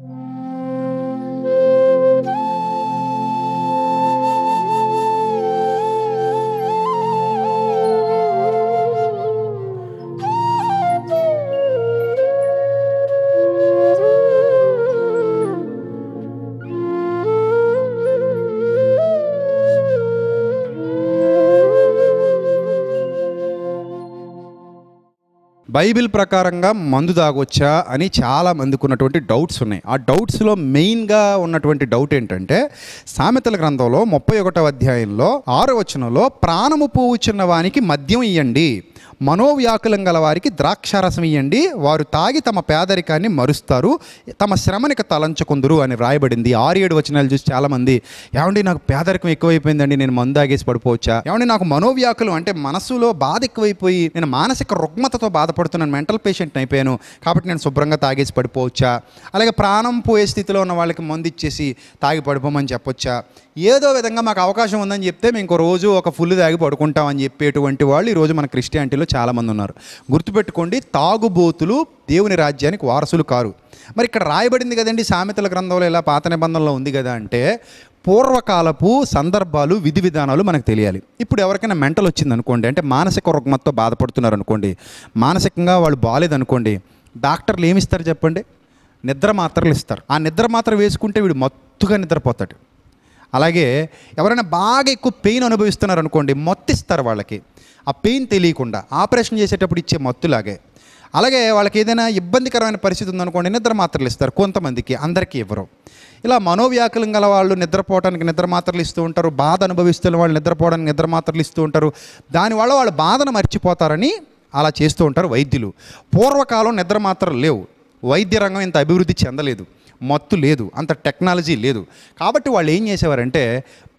Thank you. Bible ప్రకారంగా మందు తాగొచ్చా అని చాలా మందికి ఉన్నటువంటి డౌట్స్ ఉన్నాయి ఆ డౌట్స్లో మెయిన్గా ఉన్నటువంటి డౌట్ ఏంటంటే సామెతల గ్రంథంలో ముప్పై ఒకటో అధ్యాయంలో ఆరో వచనంలో ప్రాణము పోవుచున్న వానికి మద్యం ఇయ్యండి మనోవ్యాకులం గల వారికి ద్రాక్షారసం ఇయ్యండి వారు తాగి తమ పేదరికాన్ని మరుస్తారు తమ శ్రమనిక తలంచుకుందరు అని వ్రాయబడింది ఆరు ఏడు వచనాలు చూసి చాలామంది ఏమండి నాకు పేదరికం ఎక్కువైపోయిందండి నేను మందు తాగేసి పడిపోవచ్చా ఏమండి నాకు మనోవ్యాకులం అంటే మనసులో బాధ ఎక్కువైపోయి నేను మానసిక రుగ్మతతో బాధపడుతున్నాను మెంటల్ పేషెంట్ అయిపోయాను కాబట్టి నేను శుభ్రంగా తాగేసి పడిపోవచ్చా అలాగే ప్రాణం పోయే స్థితిలో ఉన్న వాళ్ళకి మందు ఇచ్చేసి తాగి పడిపోమని చెప్పొచ్చా ఏదో విధంగా మాకు అవకాశం ఉందని చెప్తే మేము ఇంకో రోజు ఒక ఫుల్ తాగి పడుకుంటామని చెప్పేటువంటి వాళ్ళు ఈరోజు మన క్రిస్టియానిటీ కమ్యూనిటీలో చాలామంది ఉన్నారు గుర్తుపెట్టుకోండి తాగుబోతులు దేవుని రాజ్యానికి వారసులు కారు మరి ఇక్కడ రాయబడింది కదండి సామెతల గ్రంథంలో ఇలా పాత నిబంధనలో ఉంది కదా అంటే పూర్వకాలపు సందర్భాలు విధి విధానాలు మనకు తెలియాలి ఇప్పుడు ఎవరికైనా మెంటల్ వచ్చింది అనుకోండి అంటే మానసిక రుగ్మతతో బాధపడుతున్నారు అనుకోండి మానసికంగా వాళ్ళు బాగాలేదనుకోండి డాక్టర్లు ఏమిస్తారు చెప్పండి నిద్ర మాత్రలు ఇస్తారు ఆ నిద్ర మాత్ర వేసుకుంటే వీడు మత్తుగా నిద్రపోతాడు అలాగే ఎవరైనా బాగా ఎక్కువ పెయిన్ అనుభవిస్తున్నారు అనుకోండి మత్తిస్తారు వాళ్ళకి ఆ పెయిన్ తెలియకుండా ఆపరేషన్ చేసేటప్పుడు ఇచ్చే మత్తులాగే అలాగే వాళ్ళకి ఏదైనా ఇబ్బందికరమైన పరిస్థితి ఉందనుకోండి నిద్ర మాత్రలు ఇస్తారు కొంతమందికి అందరికీ ఇవ్వరు ఇలా మనోవ్యాకులం గల వాళ్ళు నిద్రపోవడానికి నిద్ర మాత్రలు ఇస్తూ ఉంటారు బాధ అనుభవిస్తున్న వాళ్ళు నిద్రపోవడానికి నిద్ర మాత్రలు ఇస్తూ ఉంటారు దానివల్ల వాళ్ళు బాధను మర్చిపోతారని అలా చేస్తూ ఉంటారు వైద్యులు పూర్వకాలం నిద్ర మాత్రలు లేవు వైద్య రంగం ఇంత అభివృద్ధి చెందలేదు మత్తు లేదు అంత టెక్నాలజీ లేదు కాబట్టి వాళ్ళు ఏం చేసేవారంటే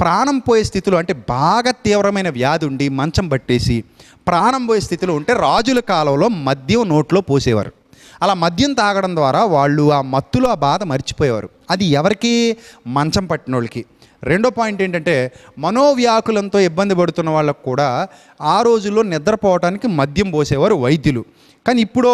ప్రాణం పోయే స్థితిలో అంటే బాగా తీవ్రమైన వ్యాధి ఉండి మంచం పట్టేసి ప్రాణం పోయే స్థితిలో ఉంటే రాజుల కాలంలో మద్యం నోట్లో పోసేవారు అలా మద్యం తాగడం ద్వారా వాళ్ళు ఆ మత్తులో ఆ బాధ మర్చిపోయేవారు అది ఎవరికి మంచం పట్టిన వాళ్ళకి రెండో పాయింట్ ఏంటంటే మనోవ్యాకులంతో ఇబ్బంది పడుతున్న వాళ్ళకు కూడా ఆ రోజుల్లో నిద్రపోవటానికి మద్యం పోసేవారు వైద్యులు కానీ ఇప్పుడు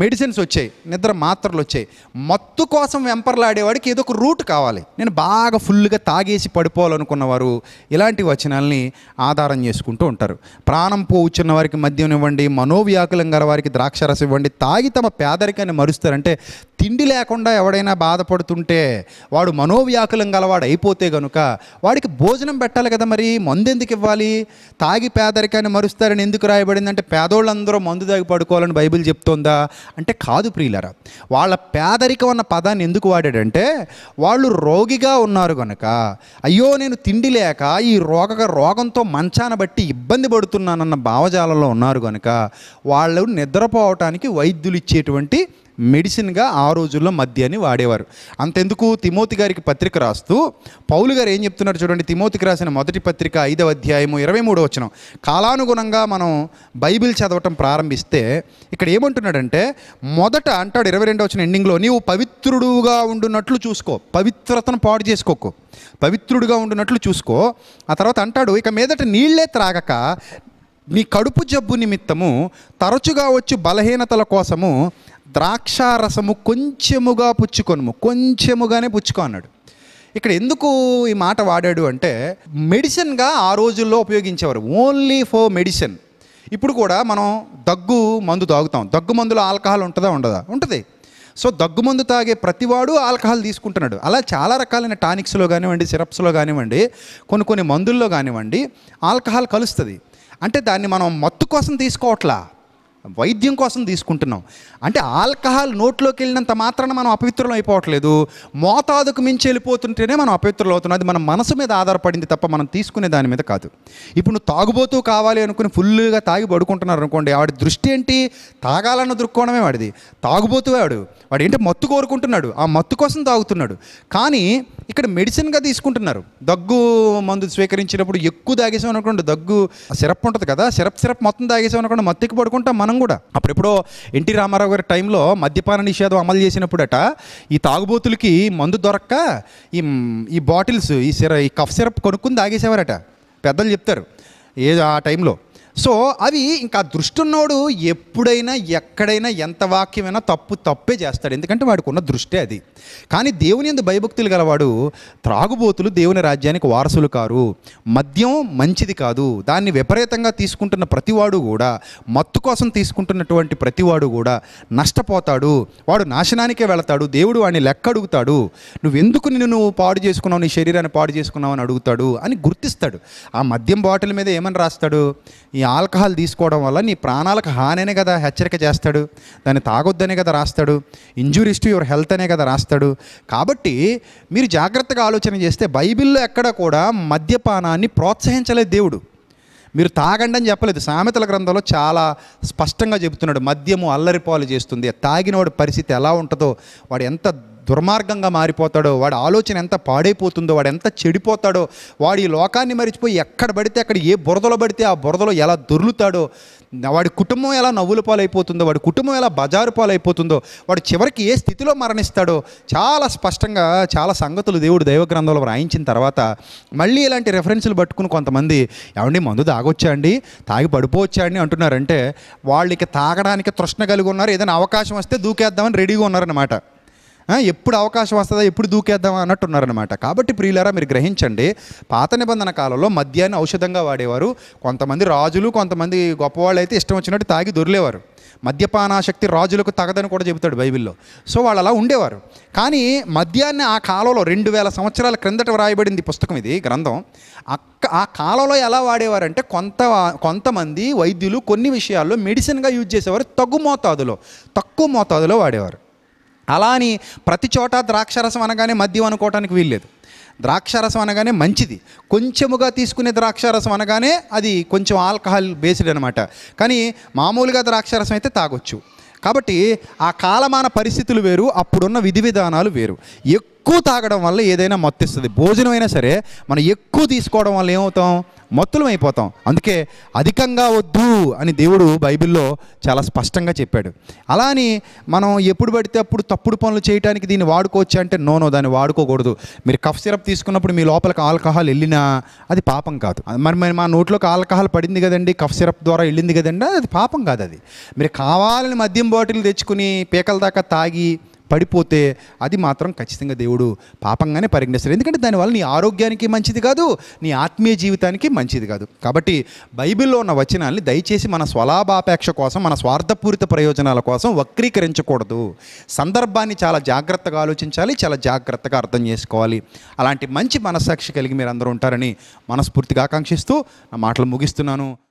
మెడిసిన్స్ వచ్చాయి నిద్ర మాత్రలు వచ్చాయి మత్తు కోసం వెంపర్లాడేవాడికి ఏదో ఒక రూట్ కావాలి నేను బాగా ఫుల్గా తాగేసి పడిపోవాలనుకున్నవారు ఇలాంటి వచనాల్ని ఆధారం చేసుకుంటూ ఉంటారు ప్రాణం పోవుచున్న వారికి మద్యం ఇవ్వండి మనోవ్యాకులం గల వారికి ద్రాక్షరసం ఇవ్వండి తాగి తమ పేదరికాన్ని మరుస్తారంటే తిండి లేకుండా ఎవడైనా బాధపడుతుంటే వాడు మనోవ్యాకులం గలవాడు అయిపోతే గనుక వాడికి భోజనం పెట్టాలి కదా మరి మందెందుకు ఇవ్వాలి తాగి పేదరిక వాక్యాన్ని మరుస్తారని ఎందుకు రాయబడిందంటే పేదోళ్ళందరూ మందు దాగి పడుకోవాలని బైబిల్ చెప్తోందా అంటే కాదు ప్రియులరా వాళ్ళ పేదరికం అన్న పదాన్ని ఎందుకు వాడాడంటే వాళ్ళు రోగిగా ఉన్నారు కనుక అయ్యో నేను తిండి లేక ఈ రోగ రోగంతో మంచాన బట్టి ఇబ్బంది పడుతున్నానన్న భావజాలంలో ఉన్నారు కనుక వాళ్ళు నిద్రపోవటానికి వైద్యులు ఇచ్చేటువంటి మెడిసిన్గా ఆ రోజుల్లో మద్యాన్ని వాడేవారు అంతెందుకు తిమోతి గారికి పత్రిక రాస్తూ పౌలు గారు ఏం చెప్తున్నారు చూడండి తిమోతికి రాసిన మొదటి పత్రిక ఐదవ అధ్యాయము ఇరవై మూడవ వచనం కాలానుగుణంగా మనం బైబిల్ చదవటం ప్రారంభిస్తే ఇక్కడ ఏమంటున్నాడంటే మొదట అంటాడు ఇరవై రెండు వచ్చిన ఎండింగ్లో నీవు పవిత్రుడుగా ఉండున్నట్లు చూసుకో పవిత్రతను పాడు చేసుకోకు పవిత్రుడుగా ఉండున్నట్లు చూసుకో ఆ తర్వాత అంటాడు ఇక మీదట నీళ్లే త్రాగక నీ కడుపు జబ్బు నిమిత్తము తరచుగా వచ్చి బలహీనతల కోసము ద్రాక్షారసము కొంచెముగా పుచ్చుకొనుము కొంచెముగానే పుచ్చుకో అన్నాడు ఇక్కడ ఎందుకు ఈ మాట వాడాడు అంటే మెడిసిన్గా ఆ రోజుల్లో ఉపయోగించేవారు ఓన్లీ ఫర్ మెడిసిన్ ఇప్పుడు కూడా మనం దగ్గు మందు తాగుతాం దగ్గు మందులో ఆల్కహాల్ ఉంటుందా ఉండదా ఉంటుంది సో దగ్గు మందు తాగే ప్రతివాడు ఆల్కహాల్ తీసుకుంటున్నాడు అలా చాలా రకాలైన టానిక్స్లో కానివ్వండి సిరప్స్లో కానివ్వండి కొన్ని కొన్ని మందుల్లో కానివ్వండి ఆల్కహాల్ కలుస్తుంది అంటే దాన్ని మనం మత్తు కోసం తీసుకోవట్లా వైద్యం కోసం తీసుకుంటున్నాం అంటే ఆల్కహాల్ నోట్లోకి వెళ్ళినంత మాత్రాన మనం అపవిత్రులం అయిపోవట్లేదు మోతాదుకు మించి వెళ్ళిపోతుంటేనే మనం అపవిత్రులు అవుతున్నాం అది మన మనసు మీద ఆధారపడింది తప్ప మనం తీసుకునే దాని మీద కాదు ఇప్పుడు నువ్వు తాగుబోతూ కావాలి అనుకుని ఫుల్గా తాగి పడుకుంటున్నారు అనుకోండి వాడి దృష్టి ఏంటి తాగాలన్న దృక్కోణమే వాడిది తాగుబోతూ వాడు వాడు ఏంటి మత్తు కోరుకుంటున్నాడు ఆ మత్తు కోసం తాగుతున్నాడు కానీ ఇక్కడ మెడిసిన్గా తీసుకుంటున్నారు దగ్గు మందు స్వీకరించినప్పుడు ఎక్కువ తాగేసాం అనుకోండి దగ్గు సిరప్ ఉంటుంది కదా సిరప్ సిరప్ మొత్తం తాగేసాం అనుకోండి మత్తుకి పడుకుంటాం మనం కూడా అప్పుడెప్పుడో ఎన్టీ రామారావు గారి టైంలో మద్యపాన నిషేధం అమలు చేసినప్పుడట ఈ తాగుబోతులకి మందు దొరక్క ఈ ఈ బాటిల్స్ ఈ సిర ఈ కఫ్ సిరప్ కొనుక్కుని తాగేసేవారట పెద్దలు చెప్తారు ఏ ఆ టైంలో సో అవి ఇంకా దృష్టి ఉన్నోడు ఎప్పుడైనా ఎక్కడైనా ఎంత వాక్యమైనా తప్పు తప్పే చేస్తాడు ఎందుకంటే వాడికి ఉన్న దృష్టి అది కానీ దేవుని ఎందు భయభక్తులు గలవాడు త్రాగుబోతులు దేవుని రాజ్యానికి వారసులు కారు మద్యం మంచిది కాదు దాన్ని విపరీతంగా తీసుకుంటున్న ప్రతివాడు కూడా మత్తు కోసం తీసుకుంటున్నటువంటి ప్రతివాడు కూడా నష్టపోతాడు వాడు నాశనానికే వెళతాడు దేవుడు వాడిని లెక్క అడుగుతాడు నువ్వెందుకు నిన్ను నువ్వు పాడు చేసుకున్నావు నీ శరీరాన్ని పాడు చేసుకున్నావు అని అడుగుతాడు అని గుర్తిస్తాడు ఆ మద్యం బాటిల్ మీద ఏమని రాస్తాడు ఈ ఆల్కహాల్ తీసుకోవడం వల్ల నీ ప్రాణాలకు హానినే కదా హెచ్చరిక చేస్తాడు దాన్ని తాగొద్దనే కదా రాస్తాడు ఇంజురీస్ టు యువర్ హెల్త్ అనే కదా రాస్తాడు కాబట్టి మీరు జాగ్రత్తగా ఆలోచన చేస్తే బైబిల్లో ఎక్కడ కూడా మద్యపానాన్ని ప్రోత్సహించలేదు దేవుడు మీరు తాగండి అని చెప్పలేదు సామెతల గ్రంథంలో చాలా స్పష్టంగా చెబుతున్నాడు మద్యము అల్లరిపాలు చేస్తుంది తాగిన వాడి పరిస్థితి ఎలా ఉంటుందో వాడు ఎంత దుర్మార్గంగా మారిపోతాడో వాడి ఆలోచన ఎంత పాడైపోతుందో వాడు ఎంత చెడిపోతాడో వాడు ఈ లోకాన్ని మరిచిపోయి ఎక్కడ పడితే అక్కడ ఏ బురదలో పడితే ఆ బురదలో ఎలా దొర్లుతాడో వాడి కుటుంబం ఎలా నవ్వుల పాలైపోతుందో వాడి కుటుంబం ఎలా బజారు పాలైపోతుందో వాడు చివరికి ఏ స్థితిలో మరణిస్తాడో చాలా స్పష్టంగా చాలా సంగతులు దేవుడు దైవ గ్రంథంలో తర్వాత మళ్ళీ ఇలాంటి రెఫరెన్స్లు పట్టుకుని కొంతమంది ఏమండి మందు తాగొచ్చా అండి తాగి పడిపోవచ్చా అండి అంటున్నారంటే వాళ్ళకి తాగడానికి తృష్ణ కలిగి ఉన్నారు ఏదైనా అవకాశం వస్తే దూకేద్దామని రెడీగా ఉన్నారన్నమాట ఎప్పుడు అవకాశం వస్తుందా ఎప్పుడు దూకేద్దామా అన్నట్టున్నారనమాట కాబట్టి ప్రియులారా మీరు గ్రహించండి పాత నిబంధన కాలంలో మద్యాన్ని ఔషధంగా వాడేవారు కొంతమంది రాజులు కొంతమంది గొప్పవాళ్ళు అయితే ఇష్టం వచ్చినట్టు తాగి దొరిలేవారు మద్యపానాశక్తి రాజులకు తగదని కూడా చెబుతాడు బైబిల్లో సో వాళ్ళు అలా ఉండేవారు కానీ మద్యాన్ని ఆ కాలంలో రెండు వేల సంవత్సరాల క్రిందట వ్రాయబడింది పుస్తకం ఇది గ్రంథం అక్క ఆ కాలంలో ఎలా వాడేవారంటే కొంత కొంతమంది వైద్యులు కొన్ని విషయాల్లో మెడిసిన్గా యూజ్ చేసేవారు తగ్గు మోతాదులో తక్కువ మోతాదులో వాడేవారు అలా అని ప్రతి చోట ద్రాక్షరసం అనగానే మద్యం అనుకోవటానికి వీల్లేదు ద్రాక్షరసం అనగానే మంచిది కొంచెముగా తీసుకునే ద్రాక్షరసం అనగానే అది కొంచెం ఆల్కహాల్ బేస్డ్ అనమాట కానీ మామూలుగా ద్రాక్షరసం అయితే తాగొచ్చు కాబట్టి ఆ కాలమాన పరిస్థితులు వేరు అప్పుడున్న విధి విధానాలు వేరు ఎక్కువ ఎక్కువ తాగడం వల్ల ఏదైనా మత్తిస్తుంది భోజనం అయినా సరే మనం ఎక్కువ తీసుకోవడం వల్ల ఏమవుతాం మత్తులం అయిపోతాం అందుకే అధికంగా వద్దు అని దేవుడు బైబిల్లో చాలా స్పష్టంగా చెప్పాడు అలా అని మనం ఎప్పుడు పడితే అప్పుడు తప్పుడు పనులు చేయడానికి దీన్ని వాడుకోవచ్చు అంటే నోనో దాన్ని వాడుకోకూడదు మీరు కఫ్ సిరప్ తీసుకున్నప్పుడు మీ లోపలికి ఆల్కహాల్ వెళ్ళినా అది పాపం కాదు మరి మా నోట్లోకి ఆల్కహాల్ పడింది కదండి కఫ్ సిరప్ ద్వారా వెళ్ళింది కదండి అది పాపం కాదు అది మీరు కావాలని మద్యం బాటిల్ తెచ్చుకుని పీకల దాకా తాగి పడిపోతే అది మాత్రం ఖచ్చితంగా దేవుడు పాపంగానే పరిగణిస్తారు ఎందుకంటే దానివల్ల నీ ఆరోగ్యానికి మంచిది కాదు నీ ఆత్మీయ జీవితానికి మంచిది కాదు కాబట్టి బైబిల్లో ఉన్న వచనాన్ని దయచేసి మన స్వలాభాపేక్ష కోసం మన స్వార్థపూరిత ప్రయోజనాల కోసం వక్రీకరించకూడదు సందర్భాన్ని చాలా జాగ్రత్తగా ఆలోచించాలి చాలా జాగ్రత్తగా అర్థం చేసుకోవాలి అలాంటి మంచి మనస్సాక్షి కలిగి మీరందరూ ఉంటారని మనస్ఫూర్తిగా ఆకాంక్షిస్తూ నా మాటలు ముగిస్తున్నాను